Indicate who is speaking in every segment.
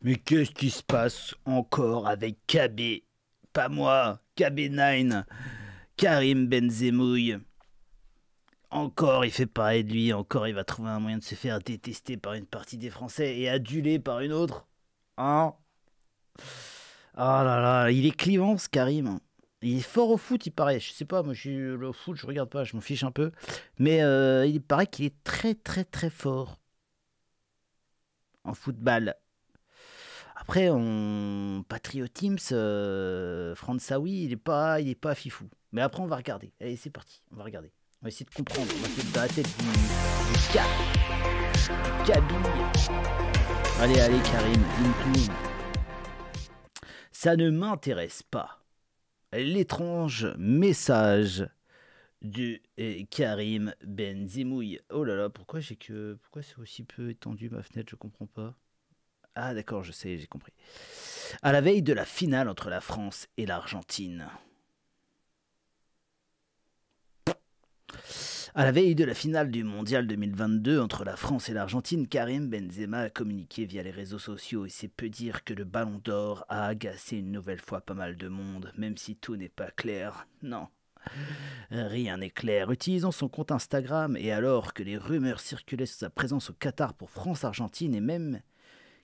Speaker 1: Mais qu'est-ce qui se passe encore avec KB Pas moi, KB9, Karim Benzemouille. Encore, il fait pareil de lui, encore, il va trouver un moyen de se faire détester par une partie des Français et aduler par une autre. Hein Ah oh là là, il est clivant ce Karim. Il est fort au foot, il paraît. Je sais pas, moi je suis le foot, je regarde pas, je m'en fiche un peu. Mais euh, il paraît qu'il est très très très fort en football. Après, on... Patriot Teams, euh, il n'est pas, il est pas fifou. Mais après, on va regarder. Allez, c'est parti, on va regarder. On va essayer de comprendre. On va essayer de tête Allez, allez, Karim, Ça ne m'intéresse pas. L'étrange message de euh, Karim Benzimouille. Oh là là, pourquoi j'ai que. Pourquoi c'est aussi peu étendu ma fenêtre Je comprends pas. Ah d'accord, je sais, j'ai compris. À la veille de la finale entre la France et l'Argentine. À la veille de la finale du Mondial 2022 entre la France et l'Argentine, Karim Benzema a communiqué via les réseaux sociaux et c'est peu dire que le Ballon d'Or a agacé une nouvelle fois pas mal de monde, même si tout n'est pas clair. Non. Rien n'est clair. Utilisant son compte Instagram et alors que les rumeurs circulaient sur sa présence au Qatar pour France-Argentine et même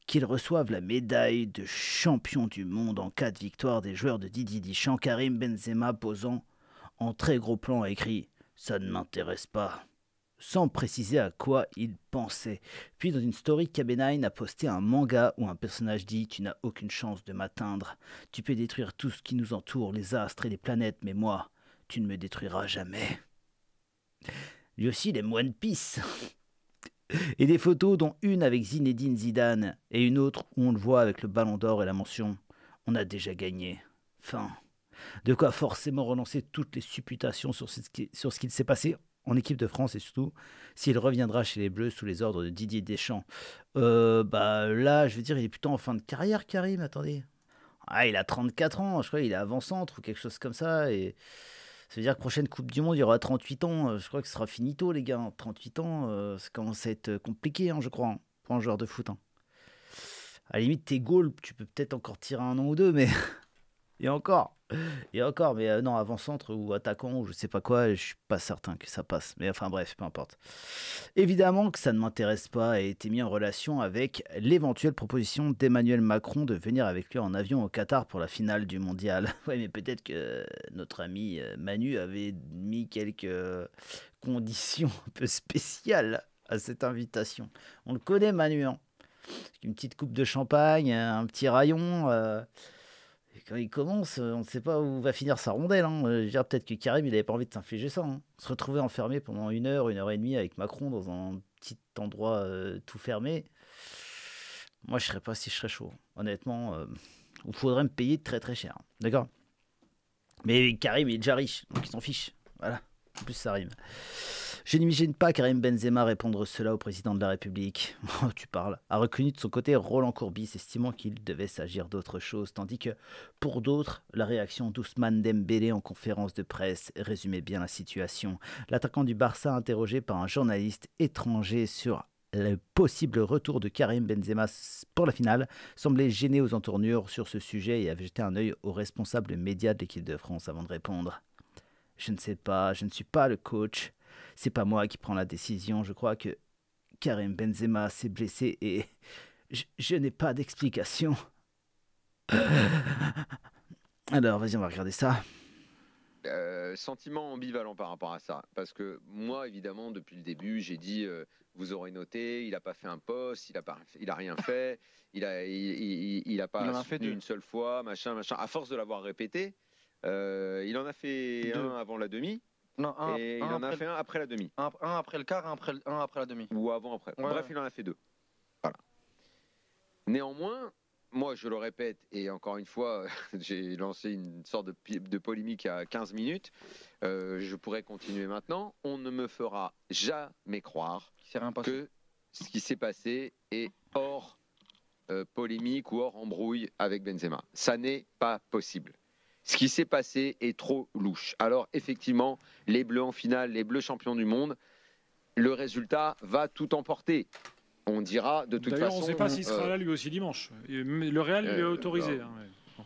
Speaker 1: qu'il reçoive la médaille de champion du monde en cas de victoire des joueurs de Didi Deschamps, Karim Benzema posant en très gros plan a écrit Ça ne m'intéresse pas sans préciser à quoi il pensait. Puis dans une story, kb a posté un manga où un personnage dit Tu n'as aucune chance de m'atteindre. Tu peux détruire tout ce qui nous entoure, les astres et les planètes, mais moi, tu ne me détruiras jamais. Lui aussi, il aime One Piece. Et des photos dont une avec Zinedine Zidane et une autre où on le voit avec le ballon d'or et la mention On a déjà gagné. Fin. De quoi forcément relancer toutes les supputations sur ce qui, s'est passé en équipe de France et surtout s'il reviendra chez les Bleus sous les ordres de Didier Deschamps. Euh, bah là, je veux dire, il est plutôt en fin de carrière, Karim, attendez. Ah, il a 34 ans, je crois, il est avant-centre ou quelque chose comme ça. Et ça veut dire que prochaine Coupe du Monde, il y aura 38 ans. Euh, je crois que ce sera finito, les gars. 38 hein. ans, euh, ça commence à être euh, compliqué, hein, je crois, hein, pour un joueur de foot. À la limite, tes goals, tu peux peut-être encore tirer un an ou deux, mais Et encore. Et encore, mais euh, non, avant-centre ou attaquant ou je sais pas quoi, je suis pas certain que ça passe. Mais enfin bref, peu importe. Évidemment que ça ne m'intéresse pas et été mis en relation avec l'éventuelle proposition d'Emmanuel Macron de venir avec lui en avion au Qatar pour la finale du mondial. ouais, mais peut-être que notre ami euh, Manu avait mis quelques euh, conditions un peu spéciales à cette invitation. On le connaît, Manu. Hein Une petite coupe de champagne, un petit rayon quand il commence, euh, on ne sait pas où va finir sa rondelle. Hein. Euh, je veux dire, peut-être que Karim, il n'avait pas envie de s'infliger ça. Hein. Se retrouver enfermé pendant une heure, une heure et demie avec Macron dans un petit endroit euh, tout fermé, moi, je ne serais pas si je serais chaud. Honnêtement, il faudrait me payer très très cher. D'accord Mais Karim, il est déjà riche, donc il s'en fiche. Voilà. En plus, ça rime. Je n'imagine pas Karim Benzema répondre cela au président de la République. Oh, tu parles. A reconnu de son côté Roland Courbis, estimant qu'il devait s'agir d'autre chose, tandis que, pour d'autres, la réaction d'Ousmane Dembélé en conférence de presse résumait bien la situation. L'attaquant du Barça, interrogé par un journaliste étranger sur le possible retour de Karim Benzema pour la finale semblait gêné aux entournures sur ce sujet et avait jeté un œil aux responsables médias de l'équipe de France avant de répondre. Je ne sais pas, je ne suis pas le coach c'est pas moi qui prends la décision. Je crois que Karim Benzema s'est blessé et je, n'ai pas d'explication. Alors, vas-y, on va regarder ça.
Speaker 2: Euh, sentiment ambivalent par rapport à ça. Parce que moi, évidemment, depuis le début, j'ai dit, euh, vous aurez noté, il n'a pas fait un poste, il n'a rien fait, il n'a il, a pas fait une seule fois, machin, machin. À force de l'avoir répété, euh, il en a fait un avant la demi, et il en a fait un après la demi. Un, après le quart, un après, après la demi. Ou avant, après. Bref, il en a fait deux. Voilà. Néanmoins, moi, je le répète, et encore une fois, j'ai lancé une sorte de, de polémique à 15 minutes. Euh, je pourrais continuer maintenant. On ne me fera jamais croire que ce qui s'est passé est hors euh, polémique ou hors embrouille avec Benzema. Ça n'est pas possible. Ce qui s'est passé est trop louche. Alors effectivement, les Bleus en finale, les Bleus champions du monde, le résultat va tout emporter. On dira de toute façon. on ne sait pas euh, s'il sera là lui aussi dimanche. Le Real lui est euh, autorisé. Bah,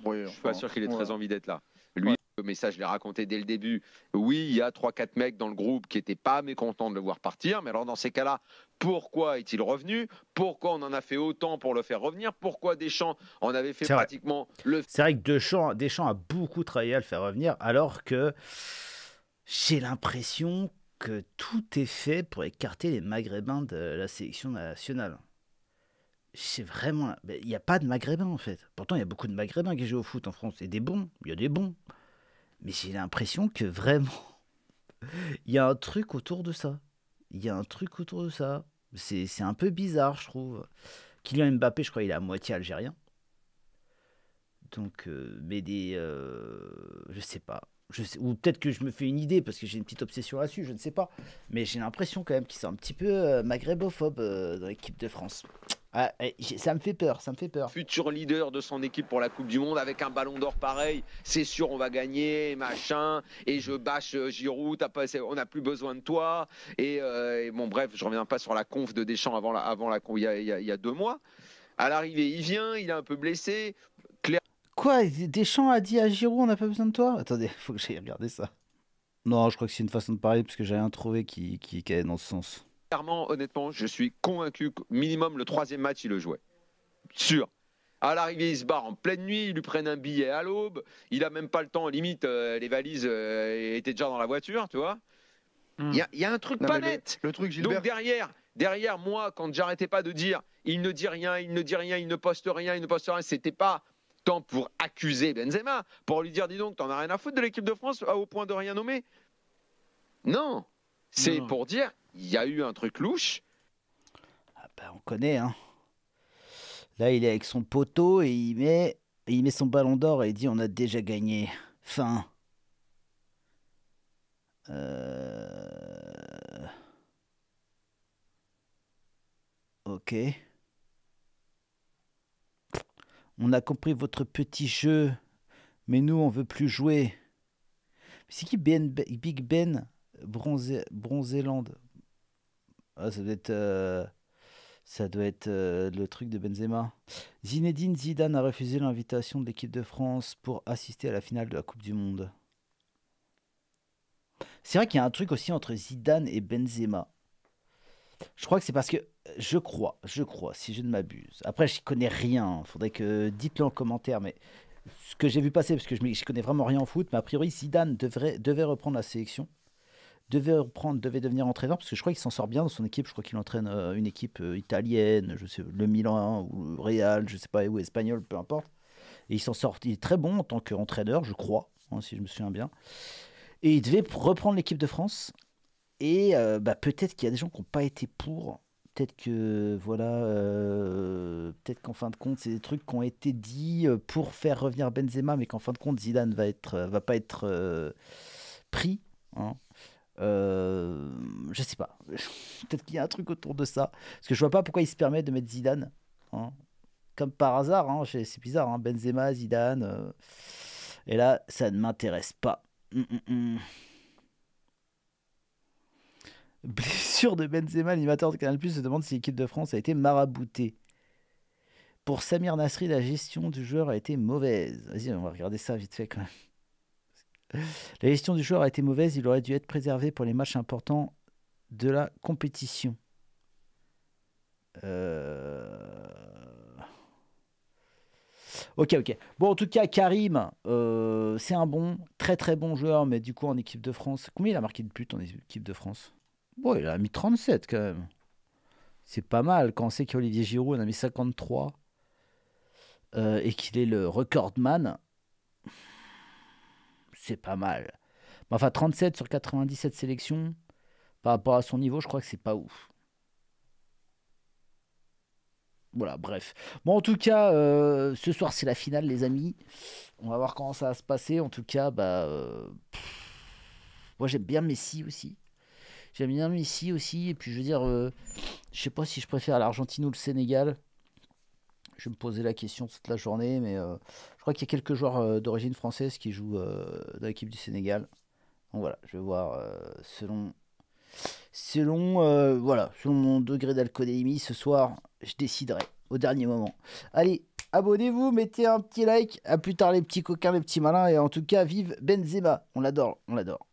Speaker 2: hein, je suis pas sûr qu'il ait très envie d'être là. Lui, mais ça je l'ai raconté dès le début, oui, il y a 3-4 mecs dans le groupe qui n'étaient pas mécontents de le voir partir, mais alors dans ces cas-là, pourquoi est-il revenu Pourquoi on en a fait autant pour le faire revenir Pourquoi Deschamps en avait fait
Speaker 1: pratiquement le... C'est vrai que Deschamps, a beaucoup travaillé à le faire revenir, alors que j'ai l'impression que tout est fait pour écarter les Maghrébins de la sélection nationale. C'est vraiment. Il n'y a pas de Maghrébins en fait. Pourtant, il y a beaucoup de Maghrébins qui jouent au foot en France. Et des bons. Il y a des bons. Mais j'ai l'impression que vraiment, il y a un truc autour de ça. Il y a un truc autour de ça. C'est un peu bizarre, je trouve. Kylian Mbappé, je crois, il est à moitié algérien. Donc, euh, mais des. Euh, je sais pas. Je ou peut-être que je me fais une idée parce que j'ai une petite obsession là-dessus, je ne sais pas. Mais j'ai l'impression quand même qu'ils sont un petit peu euh, maghrébophobes dans l'équipe de France. Ah, eh, ça me fait peur, ça me fait peur.
Speaker 2: Futur leader de son équipe pour la Coupe du Monde avec un ballon d'or pareil, c'est sûr on va gagner, machin, et je bâche euh, Giroud, pas, on n'a plus besoin de toi. Euh, et, bon bref, je reviens pas sur la conf de Deschamps avant la, avant la il y, a, deux mois. À l'arrivée, il vient, il est un peu blessé.
Speaker 1: Quoi Deschamps a dit à Giroud on n'a pas besoin de toi Attendez, faut que j'aille regarder ça. Non, je crois que c'est une façon de parler parce que j'ai rien trouvé qui, qui, dans ce sens
Speaker 2: clairement, honnêtement, je suis convaincu que minimum le troisième match, il le jouait. Sûr. À l'arrivée, il se barre en pleine nuit, ils lui prennent un billet à l'aube, il a même pas le temps, limite, euh, les valises euh, étaient déjà dans la voiture, tu vois. Hmm. Il y, a, un truc pas net. Le, truc, Donc derrière, derrière moi, quand j'arrêtais pas de dire, il ne dit rien, il ne dit rien, il ne poste rien, il ne poste rien, c'était pas tant pour accuser Benzema, pour lui dire, dis donc, t'en as rien à foutre de l'équipe de France ah, au point de rien nommer. Non, c'est pour dire, il y a eu un truc
Speaker 1: louche. Ah ben, on connaît, hein. Là, il est avec son poteau et il met, il met son ballon d'or et il dit on a déjà gagné. Fin. Euh. Ok. On a compris votre petit jeu, mais nous, on veut plus jouer. C'est qui ben, Big Ben Bronze ça doit être, euh, ça doit être euh, le truc de Benzema. Zinedine Zidane a refusé l'invitation de l'équipe de France pour assister à la finale de la Coupe du Monde. C'est vrai qu'il y a un truc aussi entre Zidane et Benzema. Je crois que c'est parce que je crois, je crois, si je ne m'abuse. Après, je connais rien. Faudrait que dites-le en commentaire, mais ce que j'ai vu passer, parce que je ne connais vraiment rien en foot, mais a priori, Zidane devrait, devait reprendre la sélection devait reprendre, devait devenir entraîneur parce que je crois qu'il s'en sort bien dans son équipe. Je crois qu'il entraîne euh, une équipe euh, italienne, je sais, le Milan ou le Real, je sais pas, ou espagnol, peu importe. Et il s'en sort, il est très bon en tant qu'entraîneur, je crois, hein, si je me souviens bien. Et il devait reprendre l'équipe de France. Et euh, bah, peut-être qu'il y a des gens qui n'ont pas été pour. Peut-être que, voilà, peut-être qu'en fin de compte, c'est des trucs qui ont été dits pour faire revenir Benzema, mais qu'en fin de compte, Zidane va être, va pas être pris. Hein. Euh, je sais pas. Peut-être qu'il y a un truc autour de ça. Parce que je vois pas pourquoi il se permet de mettre Zidane. Hein. Comme par hasard, hein, c'est bizarre. Hein. Benzema, Zidane. Euh. Et là, ça ne m'intéresse pas. Mm, mm, mm. Blessure de Benzema, l'animateur de Canal Plus se demande si l'équipe de France a été maraboutée. Pour Samir Nasri, la gestion du joueur a été mauvaise. Vas-y, on va regarder ça vite fait quand même. La gestion du joueur a été mauvaise, il aurait dû être préservé pour les matchs importants de la compétition. Euh, ok, ok. Bon, en tout cas, Karim, euh, c'est un bon, très très bon joueur, mais du coup, en équipe de France, combien il a marqué de buts en équipe de France Bon, il a mis 37 quand même. C'est pas mal quand on sait qu'Olivier Giroud en a mis 53 euh, et qu'il est le recordman c'est pas mal. enfin, 37 sur 97 sélections, par rapport à son niveau, je crois que c'est pas ouf. Voilà, bref. Bon, en tout cas, euh, ce soir, c'est la finale, les amis. On va voir comment ça va se passer. En tout cas, bah. Euh, moi, j'aime bien Messi aussi. J'aime bien Messi aussi. Et puis, je veux dire, euh, je sais pas si je préfère l'Argentine ou le Sénégal je vais me poser la question toute la journée, mais euh, je crois qu'il y a quelques joueurs euh, d'origine française qui jouent euh, dans l'équipe du Sénégal. Donc voilà, je vais voir selon selon voilà selon mon degré d'alcoolémie ce soir, je déciderai au dernier moment. Allez, abonnez-vous, mettez un petit like. À plus tard les petits coquins, les petits malins et en tout cas vive Benzema. On l'adore, on l'adore.